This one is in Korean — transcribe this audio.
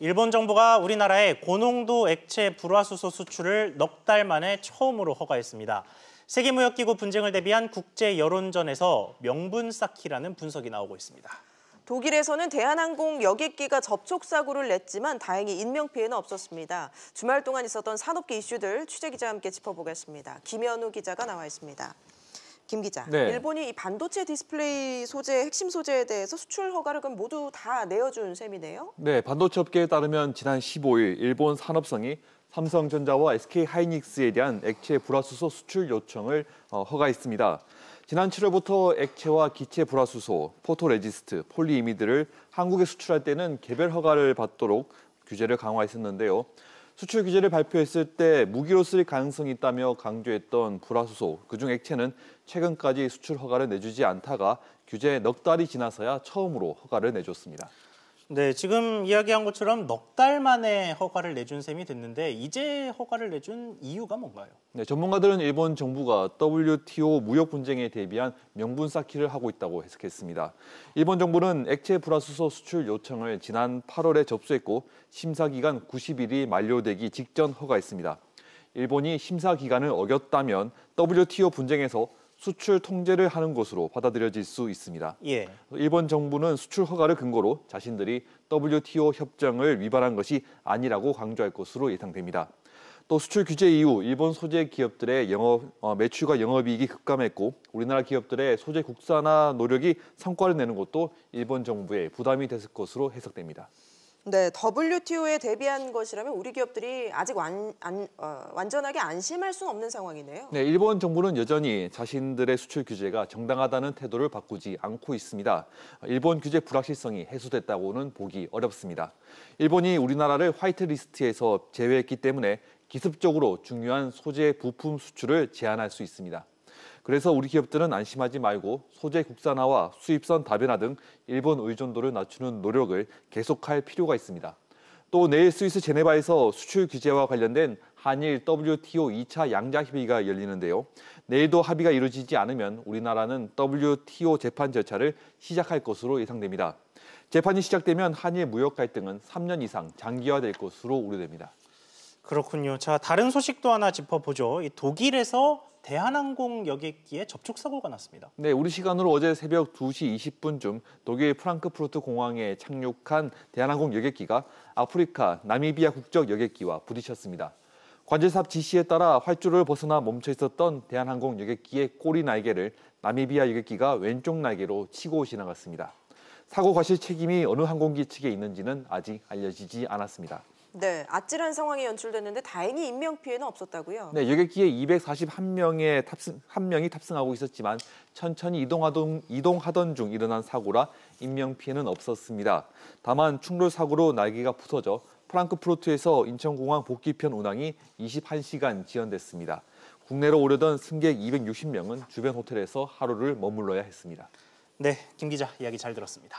일본 정부가 우리나라에 고농도 액체 불화수소 수출을 넉 달 만에 처음으로 허가했습니다. 세계무역기구 분쟁을 대비한 국제 여론전에서 명분 쌓기라는 분석이 나오고 있습니다. 독일에서는 대한항공 여객기가 접촉사고를 냈지만 다행히 인명피해는 없었습니다. 주말 동안 있었던 산업계 이슈들 취재기자와 함께 짚어보겠습니다. 김현우 기자가 나와 있습니다. 김 기자. 네. 일본이 반도체 디스플레이 소재 핵심 소재에 대해서 수출 허가를 그럼 모두 다 내어준 셈이네요. 네, 반도체 업계에 따르면 지난 15일 일본 산업성이 삼성전자와 SK 하이닉스에 대한 액체 불화수소 수출 요청을 어, 허가했습니다. 지난 7월부터 액체와 기체 불화수소, 포토레지스트, 폴리이미드를 한국에 수출할 때는 개별 허가를 받도록 규제를 강화했었는데요. 수출 규제를 발표했을 때 무기로 쓸 가능성이 있다며 강조했던 불화수소, 그중 액체는 최근까지 수출 허가를 내주지 않다가 규제 넉 달이 지나서야 처음으로 허가를 내줬습니다. 네, 지금 이야기한 것처럼 넉 달 만에 허가를 내준 셈이 됐는데 이제 허가를 내준 이유가 뭔가요? 네, 전문가들은 일본 정부가 WTO 무역 분쟁에 대비한 명분 쌓기를 하고 있다고 해석했습니다. 일본 정부는 액체 불화수소 수출 요청을 지난 8월에 접수했고 심사 기간 90일이 만료되기 직전 허가했습니다. 일본이 심사 기간을 어겼다면 WTO 분쟁에서 수출 통제를 하는 것으로 받아들여질 수 있습니다. 예. 일본 정부는 수출 허가를 근거로 자신들이 WTO 협정을 위반한 것이 아니라고 강조할 것으로 예상됩니다. 또 수출 규제 이후 일본 소재 기업들의 영업 어, 매출과 영업이익이 급감했고 우리나라 기업들의 소재 국산화 노력이 성과를 내는 것도 일본 정부의 부담이 됐을 것으로 해석됩니다. 네, WTO에 대비한 것이라면 우리 기업들이 아직 완, 안, 어, 완전하게 안심할 수는 없는 상황이네요. 네, 일본 정부는 여전히 자신들의 수출 규제가 정당하다는 태도를 바꾸지 않고 있습니다. 일본 규제 불확실성이 해소됐다고는 보기 어렵습니다. 일본이 우리나라를 화이트리스트에서 제외했기 때문에 기습적으로 중요한 소재 부품 수출을 제한할 수 있습니다. 그래서 우리 기업들은 안심하지 말고 소재 국산화와 수입선 다변화 등 일본 의존도를 낮추는 노력을 계속할 필요가 있습니다. 또 내일 스위스 제네바에서 수출 규제와 관련된 한일 WTO 2차 양자 협의가 열리는데요. 내일도 합의가 이루어지지 않으면 우리나라는 WTO 재판 절차를 시작할 것으로 예상됩니다. 재판이 시작되면 한일 무역 갈등은 3년 이상 장기화될 것으로 우려됩니다. 그렇군요. 자, 다른 소식도 하나 짚어보죠. 독일에서 대한항공 여객기에 접촉 사고가 났습니다. 네, 우리 시간으로 어제 새벽 2시 20분쯤 독일 프랑크푸르트 공항에 착륙한 대한항공 여객기가 아프리카 나미비아 국적 여객기와 부딪혔습니다. 관제탑 지시에 따라 활주를 벗어나 멈춰 있었던 대한항공 여객기의 꼬리 날개를 나미비아 여객기가 왼쪽 날개로 치고 지나갔습니다. 사고 과실 책임이 어느 항공기 측에 있는지는 아직 알려지지 않았습니다. 네, 아찔한 상황이 연출됐는데 다행히 인명 피해는 없었다고요. 네, 여객기에 241명의 탑승 한 명이 탑승하고 있었지만 천천히 이동하던 이동하던 중 일어난 사고라 인명 피해는 없었습니다. 다만 충돌 사고로 날개가 부서져 프랑크푸르트에서 인천공항 복귀편 운항이 21시간 지연됐습니다. 국내로 오려던 승객 260명은 주변 호텔에서 하루를 머물러야 했습니다. 네, 김 기자 이야기 잘 들었습니다.